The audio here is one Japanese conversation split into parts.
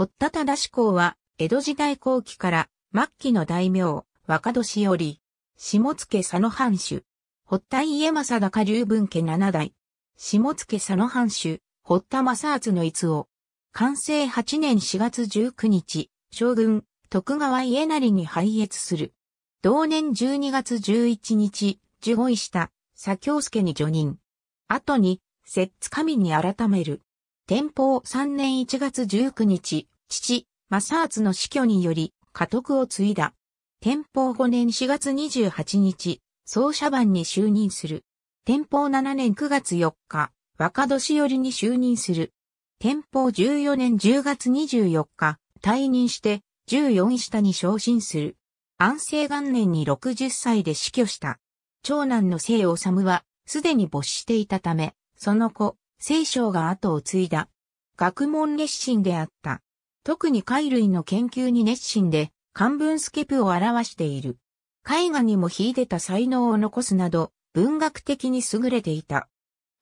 堀田忠志公は、江戸時代後期から末期の大名、若年より、下野佐野藩主、堀田家正高流文家七代、下野佐野藩主、堀田正厚の逸を、完成8年4月19日、将軍、徳川家成に拝謁する。同年12月11日、受護した、左京介に助任。後に、摂津神に改める。天保3年1月19日、父、正厚の死去により、家督を継いだ。天保5年4月28日、総社番に就任する。天保7年9月4日、若年寄りに就任する。天保14年10月24日、退任して、14下に昇進する。安政元年に60歳で死去した。長男の聖治は、すでに没していたため、その子、聖章が後を継いだ。学問熱心であった。特に貝類の研究に熱心で、漢文スケプを表している。絵画にも秀でた才能を残すなど、文学的に優れていた。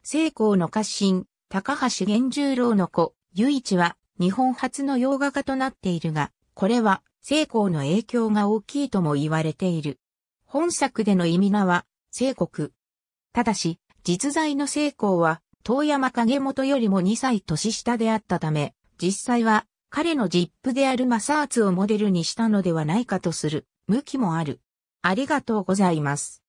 聖光の家臣、高橋玄十郎の子、唯一は日本初の洋画家となっているが、これは聖光の影響が大きいとも言われている。本作での意味名は、聖国。ただし、実在の聖光は、遠山影元よりも2歳年下であったため、実際は彼の実父であるマサーツをモデルにしたのではないかとする向きもある。ありがとうございます。